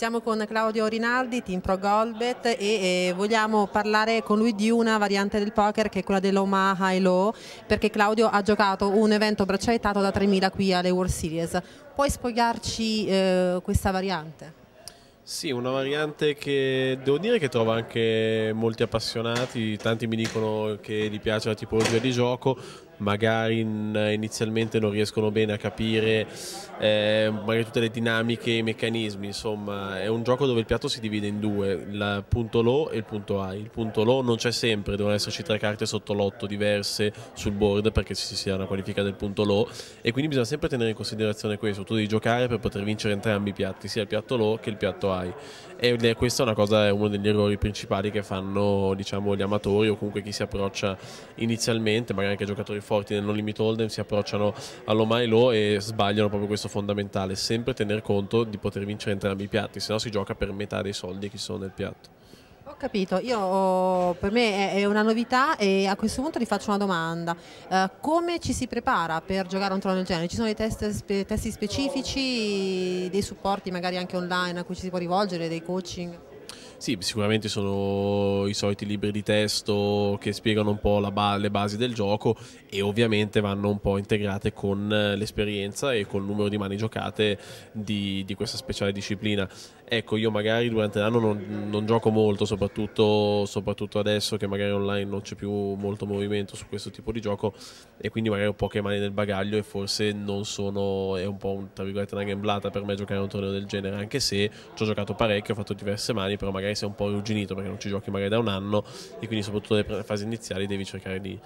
Siamo con Claudio Rinaldi, team pro Golbet e, e, vogliamo parlare con lui di una variante del poker che è quella dell'Omaha High Low perché Claudio ha giocato un evento braccialettato da 3.000 qui alle World Series. Puoi spiegarci eh, questa variante? Sì, una variante che devo dire che trova anche molti appassionati, tanti mi dicono che gli piace la tipologia di gioco, magari inizialmente non riescono bene a capire eh, magari tutte le dinamiche, e i meccanismi, insomma è un gioco dove il piatto si divide in due, il punto low e il punto high, il punto low non c'è sempre, devono esserci tre carte sotto l'otto diverse sul board perché ci sia una qualifica del punto low e quindi bisogna sempre tenere in considerazione questo, tu devi giocare per poter vincere entrambi i piatti, sia il piatto low che il piatto high e questa è una cosa, è uno degli errori principali che fanno diciamo, gli amatori o comunque chi si approccia inizialmente, magari anche giocatori forti nel non limit hold'em si approcciano all'omai low e sbagliano proprio questo fondamentale, sempre tener conto di poter vincere entrambi i piatti, se no si gioca per metà dei soldi che sono nel piatto. Ho capito, Io, oh, per me è una novità e a questo punto ti faccio una domanda. Eh, come ci si prepara per giocare un trono del genere? Ci sono dei test testi specifici, dei supporti magari anche online a cui ci si può rivolgere, dei coaching? Sì, sicuramente sono i soliti libri di testo che spiegano un po' ba le basi del gioco e ovviamente vanno un po' integrate con eh, l'esperienza e col numero di mani giocate di, di questa speciale disciplina. Ecco, io magari durante l'anno non, non, gioco molto, soprattutto, soprattutto, adesso che magari online non c'è più molto movimento su questo tipo di gioco e quindi magari ho poche mani nel bagaglio e forse non sono, è un po' un, tra virgolette una gamblata per me giocare a un torneo del genere, anche se ci ho giocato parecchio, ho fatto diverse mani, però magari sei un po' arrugginito perché non ci giochi magari da un anno e quindi soprattutto nelle fasi iniziali devi cercare di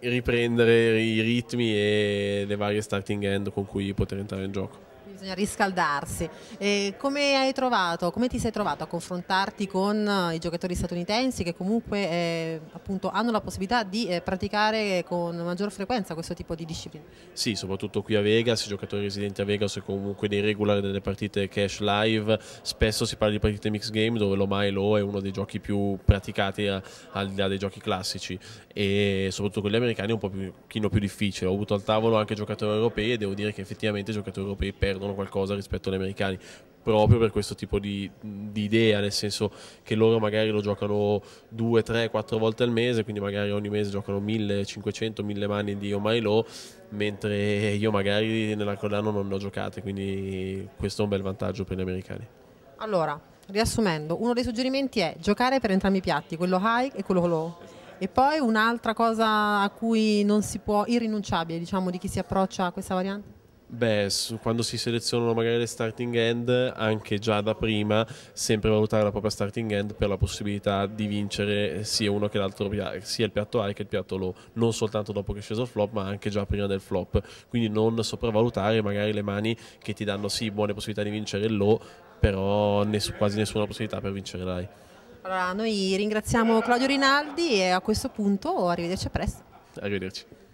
riprendere i ritmi e le varie starting end con cui poter entrare in gioco bisogna riscaldarsi. E come hai trovato, come ti sei trovato a confrontarti con eh, i giocatori statunitensi che comunque eh, appunto, hanno la possibilità di eh, praticare con maggior frequenza questo tipo di disciplina? Sì, soprattutto qui a Vegas, i giocatori residenti a Vegas e comunque dei regular delle partite cash live, spesso si parla di partite mix game dove l'Omai Low è uno dei giochi più praticati a, al di là dei giochi classici e soprattutto quelli americani è un pochino più, più difficile. Ho avuto al tavolo anche giocatori europei e devo dire che effettivamente i giocatori europei perdono valgono qualcosa rispetto agli americani proprio per questo tipo di, di, idea, nel senso che loro magari lo giocano 2, 3, 4 volte al mese, quindi magari ogni mese giocano 1500, 1000 mani di Omai Low, mentre io magari nell'arco d'anno non ne ho giocate, quindi questo è un bel vantaggio per gli americani. Allora, riassumendo, uno dei suggerimenti è giocare per entrambi i piatti, quello high e quello low. E poi un'altra cosa a cui non si può, irrinunciabile diciamo di chi si approccia a questa variante? Beh, quando si selezionano magari le starting end, anche già da prima, sempre valutare la propria starting end per la possibilità di vincere sia uno che l'altro, sia il piatto high che il piatto low, non soltanto dopo che è sceso il flop, ma anche già prima del flop. Quindi non sopravvalutare magari le mani che ti danno sì buone possibilità di vincere il low, però ness quasi nessuna possibilità per vincere l'high. Allora, noi ringraziamo Claudio Rinaldi e a questo punto arrivederci a presto. Arrivederci.